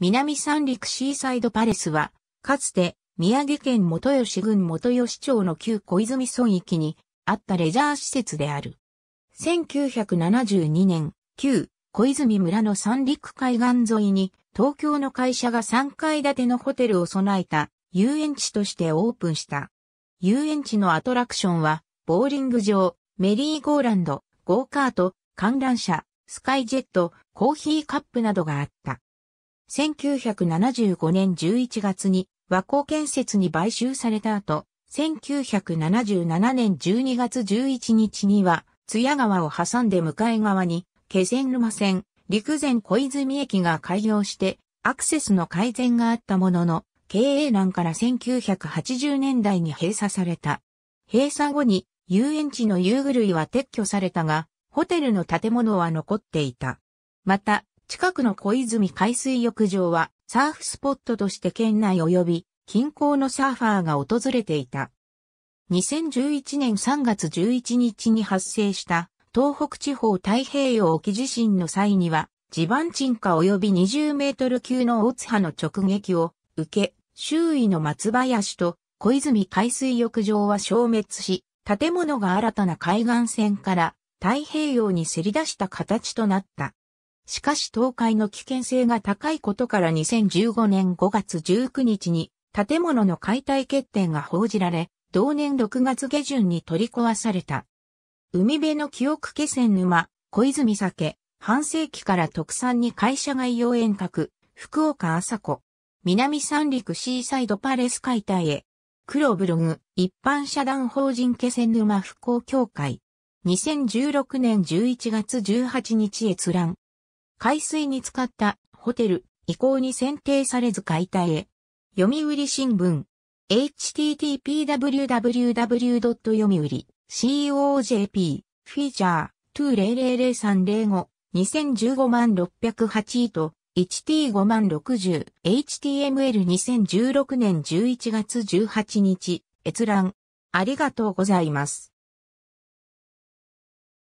南三陸シーサイドパレスは、かつて宮城県元吉郡元吉町の旧小泉村域にあったレジャー施設である。1972年、旧小泉村の三陸海岸沿いに東京の会社が3階建てのホテルを備えた遊園地としてオープンした。遊園地のアトラクションは、ボーリング場、メリーゴーランド、ゴーカート、観覧車、スカイジェット、コーヒーカップなどがあった。1975年11月に和光建設に買収された後、1977年12月11日には、津屋川を挟んで向かい側に、気仙沼線、陸前小泉駅が開業して、アクセスの改善があったものの、経営難から1980年代に閉鎖された。閉鎖後に遊園地の遊具類は撤去されたが、ホテルの建物は残っていた。また、近くの小泉海水浴場はサーフスポットとして県内及び近郊のサーファーが訪れていた。2011年3月11日に発生した東北地方太平洋沖地震の際には地盤沈下及び20メートル級の大津波の直撃を受け、周囲の松林と小泉海水浴場は消滅し、建物が新たな海岸線から太平洋にせり出した形となった。しかし倒壊の危険性が高いことから2015年5月19日に建物の解体決定が報じられ、同年6月下旬に取り壊された。海辺の記憶気仙沼、小泉酒、半世紀から特産に会社外用遠隔、福岡朝子、南三陸シーサイドパレス解体へ、黒ブログ、一般社団法人気仙沼復興協会、2016年11月18日閲覧。海水に浸かったホテル、移行に選定されず解体へ。読売新聞。http://www. 読売 .cojp フィーチャー2 0 0 0 3 0 5 2015万608と 1T5 万 60HTML2016 年11月18日閲覧ありがとうございます。